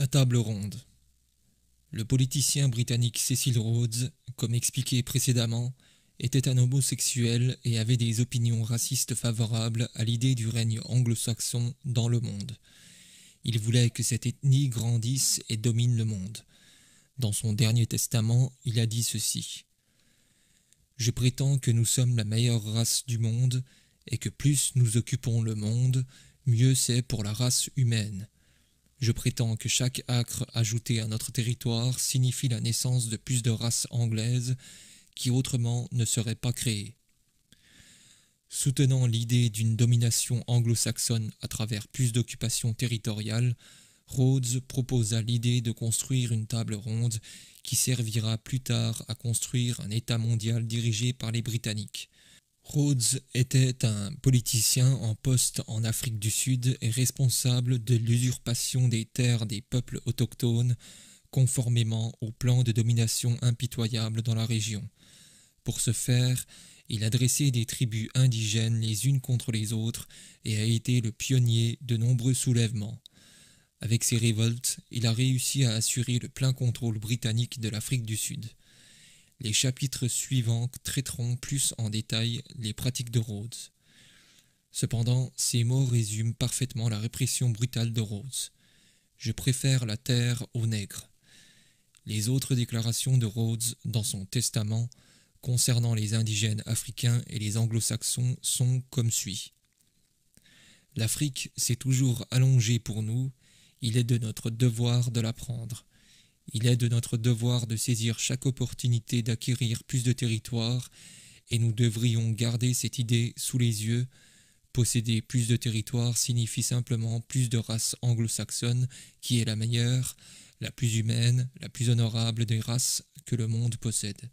La table ronde. Le politicien britannique Cecil Rhodes, comme expliqué précédemment, était un homosexuel et avait des opinions racistes favorables à l'idée du règne anglo-saxon dans le monde. Il voulait que cette ethnie grandisse et domine le monde. Dans son dernier testament, il a dit ceci. Je prétends que nous sommes la meilleure race du monde, et que plus nous occupons le monde, mieux c'est pour la race humaine. Je prétends que chaque acre ajouté à notre territoire signifie la naissance de plus de races anglaises qui autrement ne seraient pas créées. Soutenant l'idée d'une domination anglo-saxonne à travers plus d'occupations territoriales, Rhodes proposa l'idée de construire une table ronde qui servira plus tard à construire un État mondial dirigé par les Britanniques. Rhodes était un politicien en poste en Afrique du Sud et responsable de l'usurpation des terres des peuples autochtones conformément au plan de domination impitoyable dans la région. Pour ce faire, il a dressé des tribus indigènes les unes contre les autres et a été le pionnier de nombreux soulèvements. Avec ses révoltes, il a réussi à assurer le plein contrôle britannique de l'Afrique du Sud. Les chapitres suivants traiteront plus en détail les pratiques de Rhodes. Cependant, ces mots résument parfaitement la répression brutale de Rhodes. Je préfère la terre aux nègres. Les autres déclarations de Rhodes dans son testament concernant les indigènes africains et les anglo-saxons sont comme suit. L'Afrique s'est toujours allongée pour nous, il est de notre devoir de la prendre. Il est de notre devoir de saisir chaque opportunité d'acquérir plus de territoire, et nous devrions garder cette idée sous les yeux. Posséder plus de territoire signifie simplement plus de race anglo-saxonne, qui est la meilleure, la plus humaine, la plus honorable des races que le monde possède.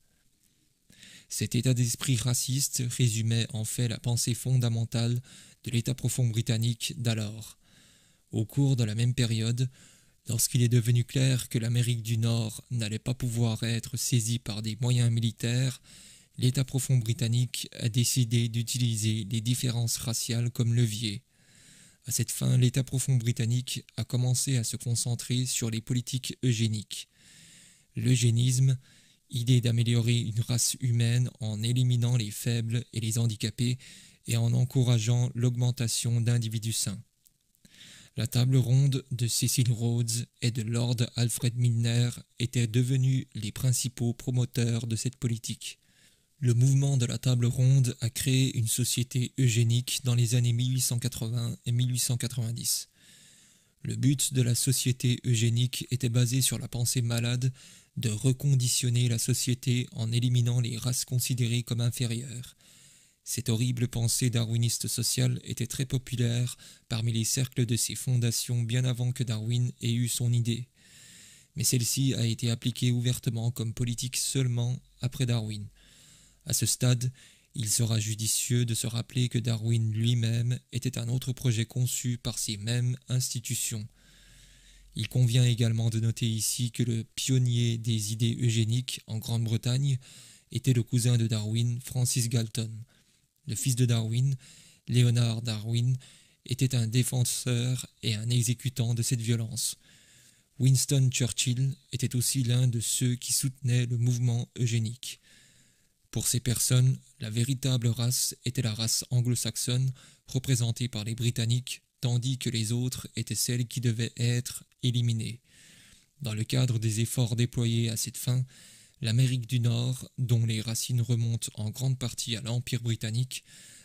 Cet état d'esprit raciste résumait en fait la pensée fondamentale de l'état profond britannique d'alors. Au cours de la même période, Lorsqu'il est devenu clair que l'Amérique du Nord n'allait pas pouvoir être saisie par des moyens militaires, l'État profond britannique a décidé d'utiliser les différences raciales comme levier. À cette fin, l'État profond britannique a commencé à se concentrer sur les politiques eugéniques. L'eugénisme, idée d'améliorer une race humaine en éliminant les faibles et les handicapés et en encourageant l'augmentation d'individus sains. La table ronde de Cecil Rhodes et de Lord Alfred Milner étaient devenus les principaux promoteurs de cette politique. Le mouvement de la table ronde a créé une société eugénique dans les années 1880 et 1890. Le but de la société eugénique était basé sur la pensée malade de reconditionner la société en éliminant les races considérées comme inférieures, cette horrible pensée darwiniste sociale était très populaire parmi les cercles de ses fondations bien avant que Darwin ait eu son idée. Mais celle-ci a été appliquée ouvertement comme politique seulement après Darwin. À ce stade, il sera judicieux de se rappeler que Darwin lui-même était un autre projet conçu par ces mêmes institutions. Il convient également de noter ici que le pionnier des idées eugéniques en Grande-Bretagne était le cousin de Darwin, Francis Galton le fils de Darwin, Leonard Darwin, était un défenseur et un exécutant de cette violence. Winston Churchill était aussi l'un de ceux qui soutenaient le mouvement eugénique. Pour ces personnes, la véritable race était la race anglo-saxonne représentée par les Britanniques, tandis que les autres étaient celles qui devaient être éliminées. Dans le cadre des efforts déployés à cette fin, l'Amérique du Nord, dont les racines remontent en grande partie à l'Empire britannique,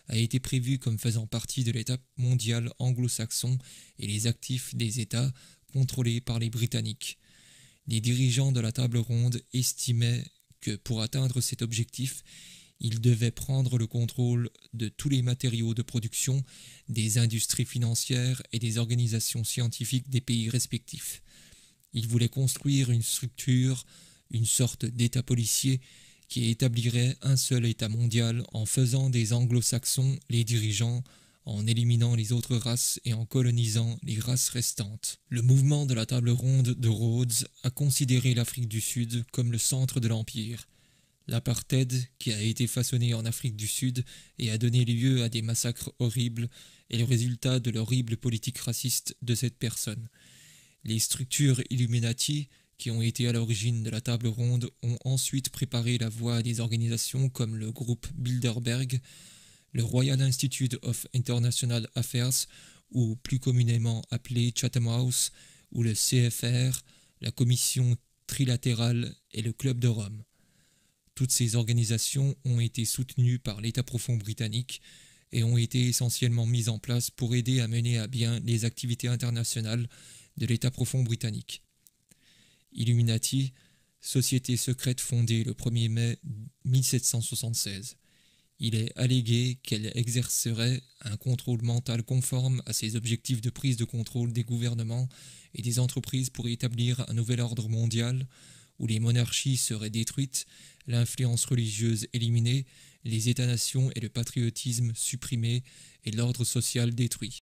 a été prévue comme faisant partie de l'étape mondiale anglo-saxon et les actifs des États contrôlés par les Britanniques. Les dirigeants de la table ronde estimaient que pour atteindre cet objectif, ils devaient prendre le contrôle de tous les matériaux de production, des industries financières et des organisations scientifiques des pays respectifs. Ils voulaient construire une structure une sorte d'État policier qui établirait un seul État mondial en faisant des anglo-saxons les dirigeants, en éliminant les autres races et en colonisant les races restantes. Le mouvement de la table ronde de Rhodes a considéré l'Afrique du Sud comme le centre de l'Empire. L'apartheid, qui a été façonné en Afrique du Sud et a donné lieu à des massacres horribles, est le résultat de l'horrible politique raciste de cette personne. Les structures Illuminati, qui ont été à l'origine de la table ronde ont ensuite préparé la voie à des organisations comme le groupe Bilderberg, le Royal Institute of International Affairs, ou plus communément appelé Chatham House, ou le CFR, la Commission trilatérale et le Club de Rome. Toutes ces organisations ont été soutenues par l'État profond britannique et ont été essentiellement mises en place pour aider à mener à bien les activités internationales de l'État profond britannique. Illuminati, société secrète fondée le 1er mai 1776. Il est allégué qu'elle exercerait un contrôle mental conforme à ses objectifs de prise de contrôle des gouvernements et des entreprises pour établir un nouvel ordre mondial où les monarchies seraient détruites, l'influence religieuse éliminée, les États-nations et le patriotisme supprimés et l'ordre social détruit.